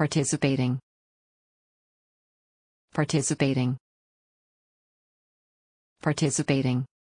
participating participating participating